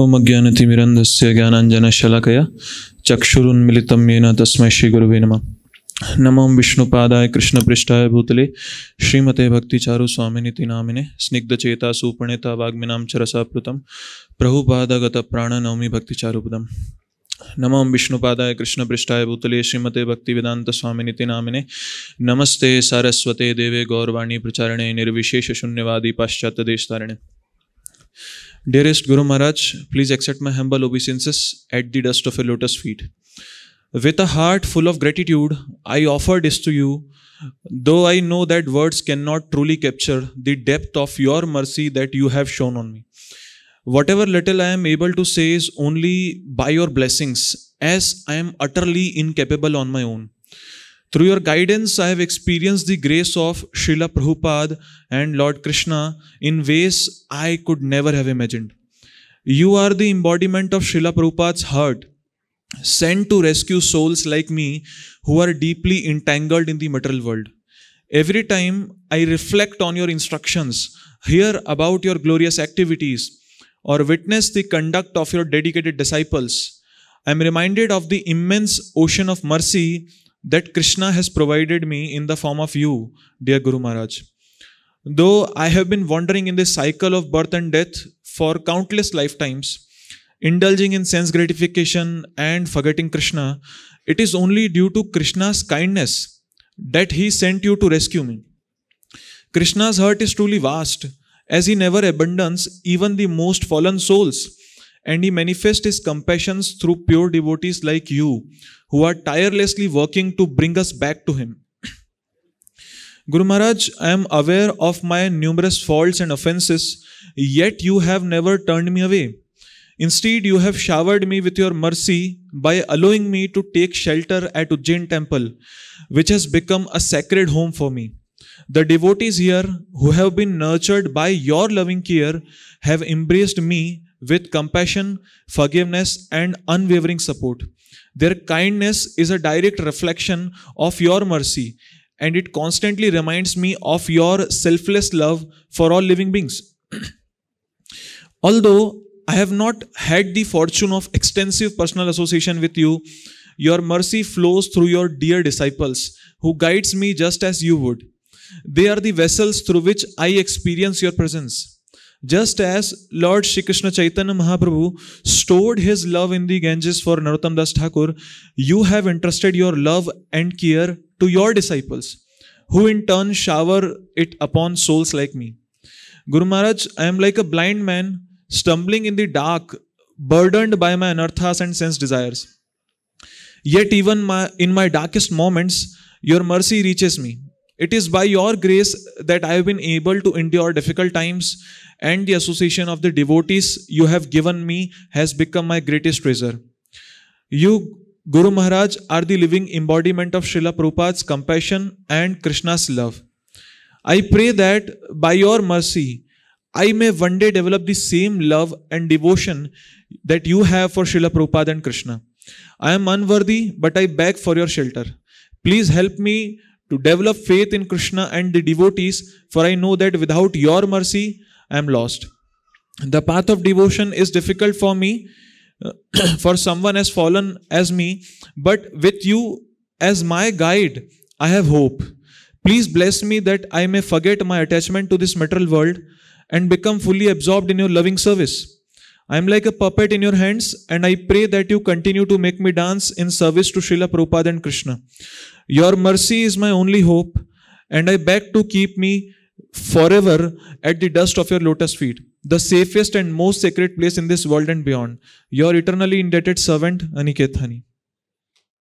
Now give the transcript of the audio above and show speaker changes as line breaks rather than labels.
ओम अज्ञानतिमिरन्धस्य ज्ञानाञ्जनशलकया चक्षुरुन्मिलितं येन तस्मै श्रीगुरुवे नमः नमो विष्णुपादाय कृष्णपृष्ठाय भूतले श्रीमते भक्तिचारु स्वामिनिति नामिने स्निग्धचेता सुपणेता वाग्मिनां च रसाप्लुतं प्रभुपादगतप्राणनौमि भक्तिचारुपदम् नमो विष्णुपादाय कृष्णपृष्ठाय भूतले श्रीमते भक्तिवेदान्तस्वामिनिति नामिने नमस्ते सारस्वते देवे गौरवाणी प्रचारणे निर्विशेषशून्यवादी पाश्चात्यदेशतारिणे Dearest Guru Maharaj, please accept my humble obeisances at the dust of your lotus feet. With a heart full of gratitude, I offer this to you, though I know that words cannot truly capture the depth of your mercy that you have shown on me. Whatever little I am able to say is only by your blessings, as I am utterly incapable on my own. Through your guidance, I have experienced the grace of Srila Prabhupada and Lord Krishna in ways I could never have imagined. You are the embodiment of Srila Prabhupada's heart, sent to rescue souls like me who are deeply entangled in the material world. Every time I reflect on your instructions, hear about your glorious activities, or witness the conduct of your dedicated disciples, I am reminded of the immense ocean of mercy that Krishna has provided me in the form of you, dear Guru Maharaj. Though I have been wandering in this cycle of birth and death for countless lifetimes, indulging in sense gratification and forgetting Krishna, it is only due to Krishna's kindness that he sent you to rescue me. Krishna's heart is truly vast, as he never abandons even the most fallen souls and he manifests his compassion through pure devotees like you, who are tirelessly working to bring us back to him. Guru Maharaj, I am aware of my numerous faults and offenses, yet you have never turned me away. Instead, you have showered me with your mercy by allowing me to take shelter at Ujjain temple, which has become a sacred home for me. The devotees here who have been nurtured by your loving care have embraced me with compassion, forgiveness, and unwavering support. Their kindness is a direct reflection of your mercy, and it constantly reminds me of your selfless love for all living beings. Although I have not had the fortune of extensive personal association with you, your mercy flows through your dear disciples, who guides me just as you would. They are the vessels through which I experience your presence. Just as Lord Shri Krishna Chaitanya Mahaprabhu stored his love in the Ganges for Narottam Das Thakur, you have entrusted your love and care to your disciples, who in turn shower it upon souls like me. Guru Maharaj, I am like a blind man stumbling in the dark, burdened by my anarthas and sense desires. Yet, even my, in my darkest moments, your mercy reaches me. It is by your grace that I have been able to endure difficult times, and the association of the devotees you have given me has become my greatest treasure. You, Guru Maharaj, are the living embodiment of Srila Prabhupada's compassion and Krishna's love. I pray that by your mercy, I may one day develop the same love and devotion that you have for Srila Prabhupada and Krishna. I am unworthy, but I beg for your shelter. Please help me to develop faith in Krishna and the devotees, for I know that without your mercy I am lost. The path of devotion is difficult for me, for someone as fallen as me, but with you as my guide, I have hope. Please bless me that I may forget my attachment to this material world and become fully absorbed in your loving service. I am like a puppet in your hands, and I pray that you continue to make me dance in service to Srila Prabhupada and Krishna. Your mercy is my only hope, and I beg to keep me forever at the dust of your lotus feet, the safest and most sacred place in this world and beyond. Your eternally indebted servant, Anikethani.